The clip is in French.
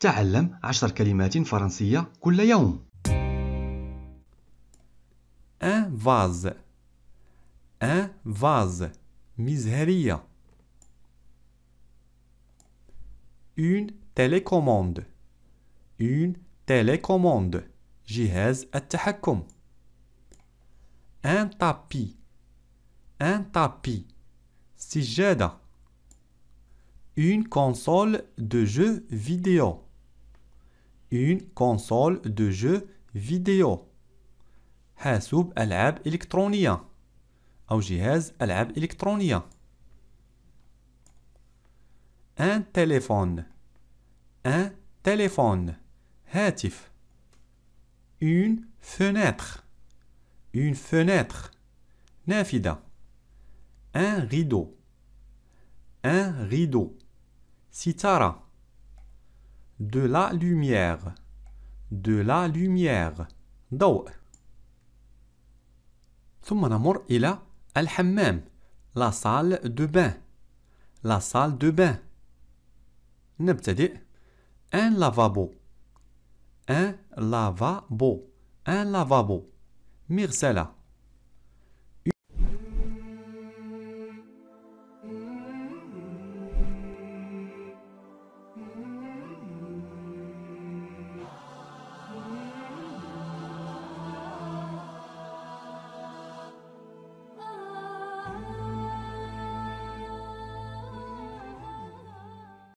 تعلم عشر كلمات فرنسية كل يوم. ان فاز ان فاز مزهرية. une télécommande une télécommande جهاز التحكم. un tapis un tapis سجادة. une console de jeux vidéo. une console de jeux vidéo. حاسوب ألعاب إلكترونية أو جهاز ألعاب إلكترونية. Un téléphone. Un téléphone. هاتف. Une fenêtre. Une fenêtre. نافذة. Un rideau. Un rideau. ستارة de la lumière, de la lumière, amour ثم a Elle-même. la salle de bain, la salle de bain. نبتدئ un lavabo, un lavabo, un lavabo. Mircella